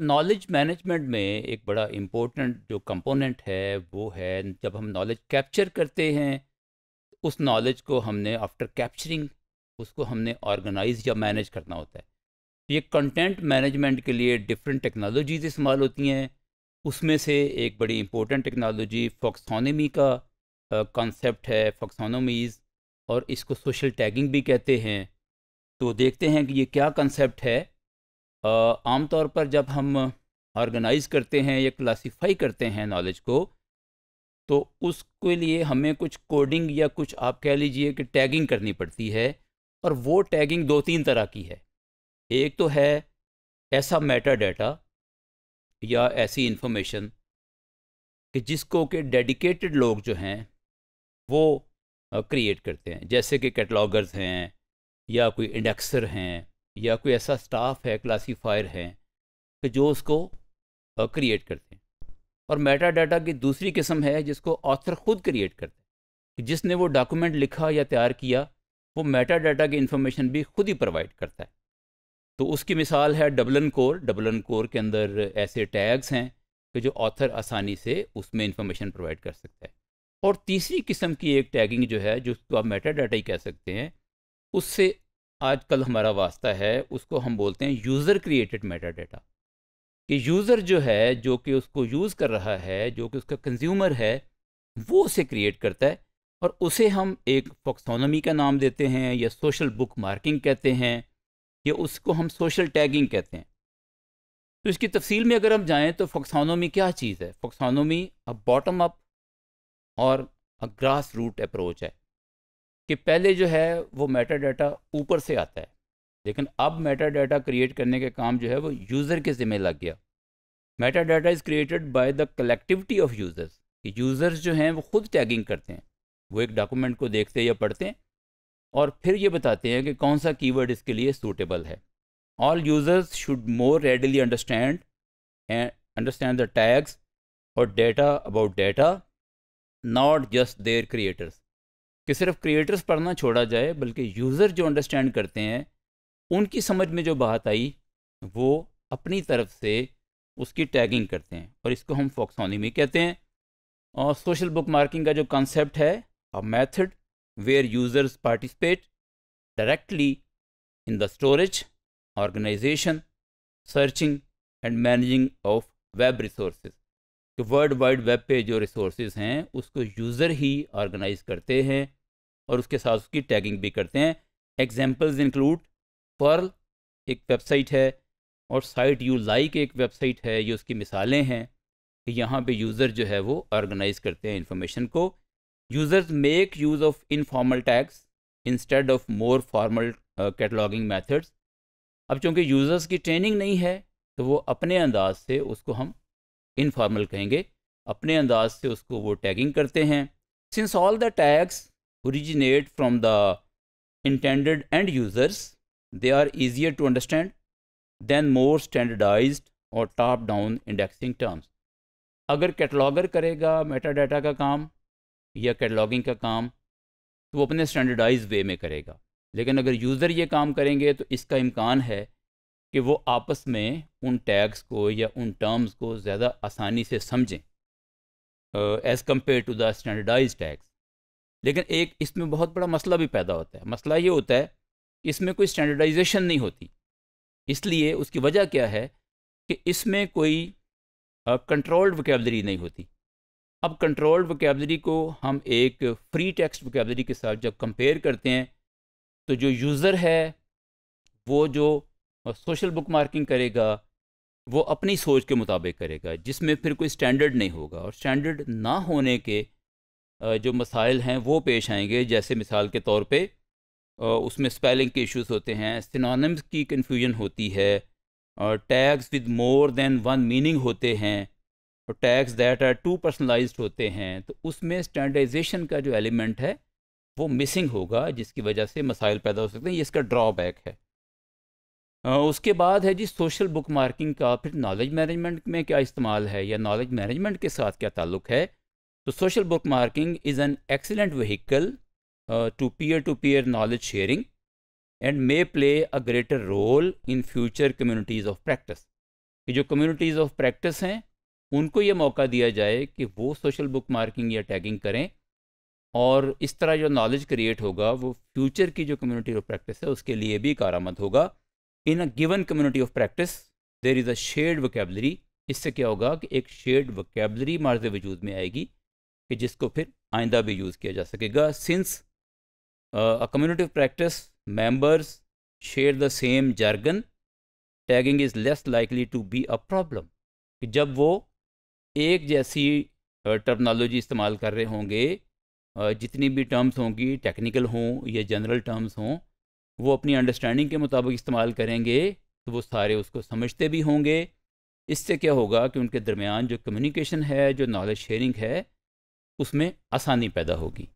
knowledge management में एक बड़ा इम्पोर्टेंट जो कंपोनेंट है वो है जब हम नॉलेज कैप्चर करते हैं उस नॉलेज को हमने आफ्टर कैप्चरिंग उसको हमने ऑर्गेनाइज या मैनेज करना होता है तो ये कंटेंट मैनेजमेंट के लिए डिफरेंट टेक्नोलॉजीज इस्तेमाल होती हैं उसमें से एक बड़ी इंपॉर्टेंट टेक्नोलॉजी फॉक्सोनमी का कॉन्सेप्ट है फॉक्सोनोमीज और इसको सोशल टैगिंग भी कहते हैं तो देखते हैं कि ये क्या कंसेप्ट है आमतौर पर जब हम ऑर्गेनाइज करते हैं या क्लासिफाई करते हैं नॉलेज को तो उसके लिए हमें कुछ कोडिंग या कुछ आप कह लीजिए कि टैगिंग करनी पड़ती है और वो टैगिंग दो तीन तरह की है एक तो है ऐसा मेटा डाटा या ऐसी इन्फॉर्मेशन कि जिसको के डेडिकेटेड लोग जो हैं वो क्रिएट करते हैं जैसे कि कैटलॉगर्स हैं या कोई इंडेक्सर हैं या कोई ऐसा स्टाफ है क्लासीफायर है कि जो उसको क्रिएट करते हैं और मेटा डाटा की दूसरी किस्म है जिसको ऑथर खुद क्रिएट करते हैं कि जिसने वो डॉक्यूमेंट लिखा या तैयार किया वो मेटा डाटा की इन्फॉर्मेशन भी खुद ही प्रोवाइड करता है तो उसकी मिसाल है डबलन कोर डबलन कोर के अंदर ऐसे टैग्स हैं कि जो ऑथर आसानी से उसमें इंफॉर्मेशन प्रोवाइड कर सकता है और तीसरी किस्म की एक टैगिंग जो है जिसको आप मेटा डाटा ही कह सकते हैं उससे आजकल हमारा वास्ता है उसको हम बोलते हैं यूज़र क्रिएटेड मेटा डेटा कि यूज़र जो है जो कि उसको यूज़ कर रहा है जो कि उसका कंज्यूमर है वो उसे क्रिएट करता है और उसे हम एक फॉक्सोनमी का नाम देते हैं या सोशल बुक मार्किंग कहते हैं या उसको हम सोशल टैगिंग कहते हैं तो इसकी तफसील में अगर हम जाएँ तो फॉक्सोनोमी क्या चीज़ है फॉक्सोनोमी अ बॉटम अप और अ ग्रास रूट अप्रोच है कि पहले जो है वो मेटा डाटा ऊपर से आता है लेकिन अब मेटा डाटा क्रिएट करने का काम जो है वो यूज़र के ज़िम्मे लग गया meta data is created by the collectivity of users कि यूज़र्स जो हैं वो खुद टैगिंग करते हैं वो एक डॉक्यूमेंट को देखते हैं या पढ़ते हैं और फिर ये बताते हैं कि कौन सा कीवर्ड इसके लिए सूटेबल है all users should more readily understand understand the tags और data about data not just their creators कि सिर्फ क्रिएटर्स पढ़ना छोड़ा जाए बल्कि यूज़र जो अंडरस्टैंड करते हैं उनकी समझ में जो बात आई वो अपनी तरफ से उसकी टैगिंग करते हैं और इसको हम फॉक्सोनीमी कहते हैं और सोशल बुक मार्किंग का जो कॉन्सेप्ट है a method where users participate directly in the storage organization searching and managing of web resources world wide web पे जो रिसोर्सेज हैं उसको यूज़र ही ऑर्गेनाइज करते हैं और उसके साथ उसकी टैगिंग भी करते हैं एग्जाम्पल्स इंक्लूड पर्ल एक वेबसाइट है और साइट यू लाइक एक वेबसाइट है ये उसकी मिसालें हैं कि यहाँ पे यूज़र जो है वो ऑर्गेनाइज करते हैं इन्फॉर्मेशन को users make use of informal tags instead of more formal cataloguing methods अब चूँकि यूज़र्स की ट्रेनिंग नहीं है तो वो अपने अंदाज से उसको हम इनफॉर्मल कहेंगे अपने अंदाज से उसको वो टैगिंग करते हैं since all the tags originate from the intended end users, they are easier to understand than more standardized और टॉप डाउन इंडेक्सिंग टर्म्स अगर कैटलॉगर करेगा मेटा डाटा का काम या कैटलॉगिंग का काम तो वो अपने स्टैंडर्डाइज वे में करेगा लेकिन अगर यूज़र ये काम करेंगे तो इसका इम्कान है कि वो आपस में उन टैग्स को या उन टर्म्स को ज़्यादा आसानी से समझें as compare to the standardize tags लेकिन एक इसमें बहुत बड़ा मसला भी पैदा होता है मसला ये होता है कि इसमें कोई स्टैंडर्डाइजेशन नहीं होती इसलिए उसकी वजह क्या है कि इसमें कोई कंट्रोल्ड वकेबलरी नहीं होती अब कंट्रोल्ड वकेबलरी को हम एक फ्री टेक्स्ट वकेबलरी के साथ जब कंपेयर करते हैं तो जो यूज़र है वो जो सोशल बुक मार्किंग करेगा वो अपनी सोच के मुताबिक करेगा जिसमें फिर कोई स्टैंडर्ड नहीं होगा और स्टैंडर्ड ना होने के जो मसाइल हैं वो पेश आएंगे जैसे मिसाल के तौर पे उसमें स्पेलिंग के इश्यूज होते हैं सिनोनिम्स की कन्फ्यूजन होती है और tags with more than one meaning होते हैं और tags that are too personalize होते हैं तो उसमें स्टैंडर्डाइजेशन का जो एलिमेंट है वो मिसिंग होगा जिसकी वजह से मसाइल पैदा हो सकते हैं ये इसका ड्रॉबैक है उसके बाद है जी सोशल बुक मार्किंग का फिर नॉलेज मैनेजमेंट में क्या इस्तेमाल है या नॉलेज मैनेजमेंट के साथ क्या ताल्लुक है तो social bookmarking is an excellent vehicle to peer to peer knowledge sharing and may play a greater role in future communities of practice कि जो कम्यूनिटीज़ ऑफ प्रैक्टिस हैं उनको ये मौका दिया जाए कि वो सोशल बुक मार्किंग या टैगिंग करें और इस तरह जो नॉलेज क्रिएट होगा वो फ्यूचर की जो कम्युनिटी ऑफ प्रैक्टिस है उसके लिए भी कारामद होगा in a given community of practice there is a shared vocabulary इससे क्या होगा कि एक शेड वकेबलरी मार्ज वजूद में आएगी कि जिसको फिर आइंदा भी यूज़ किया जा सकेगा since a community practice members share the same jargon tagging is less likely to be a problem कि जब वो एक जैसी टर्मनोलॉजी uh, इस्तेमाल कर रहे होंगे uh, जितनी भी टर्म्स होंगी टेक्निकल हों या जनरल टर्म्स हों वो अपनी अंडरस्टैंडिंग के मुताबिक इस्तेमाल करेंगे तो वो सारे उसको समझते भी होंगे इससे क्या होगा कि उनके दरमियान जो कम्युनिकेशन है जो नॉलेज शेयरिंग है उसमें आसानी पैदा होगी